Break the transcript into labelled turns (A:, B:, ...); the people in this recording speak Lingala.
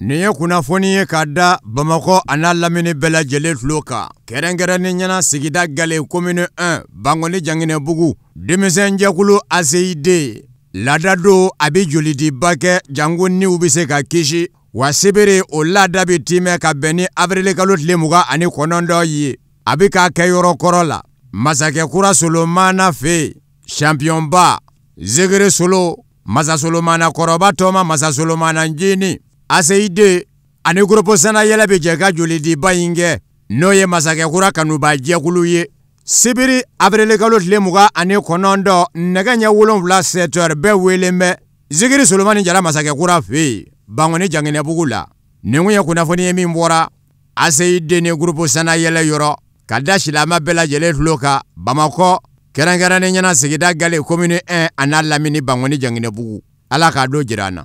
A: nin ye kunnafoni ye k'a da bamakɔ a n'a lamini bɛɛ lajɛlen tulo kan kɛrɛnkɛrɛnnin ɲɛna sigida gale komini 1 bangoni janginɛbugu denmisɛnjɛkulu aseid laadadon a be jolidiba kɛ jango niw be se ka kisi wa sibiri o laada be timɛ ka bɛn ni avirilikalo tile muga ani kɔnɔndɔ ye a be k'a kɛyɔrɔ kɔrɔ la masakɛ kura solomana fe yen sanpiyɔnba zegere solo masasolomana kɔrɔba tɔma masasolomana jini azeide ani groupe sana yɛlɛ bɛ jɛ ka jolidiba in kɛ n'o ye masakɛkura kanuba jɛkulu ye sibiri abirilkalo tile mugan ani kɔnɔntɔn nɛgɛ ɲɛ wolonfila sɛtɛri bɛɛ welen bɛ zikiri solomani jara masakɛkura fɛ yen bangoni jangɛnɛbugu la nin kun ye kunnafoni ye min bɔra ACID ni groupe sana yɛlɛ yɔrɔ ka da silama bɛɛ lajɛlen tulo kan Bamakɔ kɛrɛnkɛrɛnnen ɲɛna sigida Gale commune 1 a n'a lamini Bangɔni janginɛbugu Ala k'a don jira an na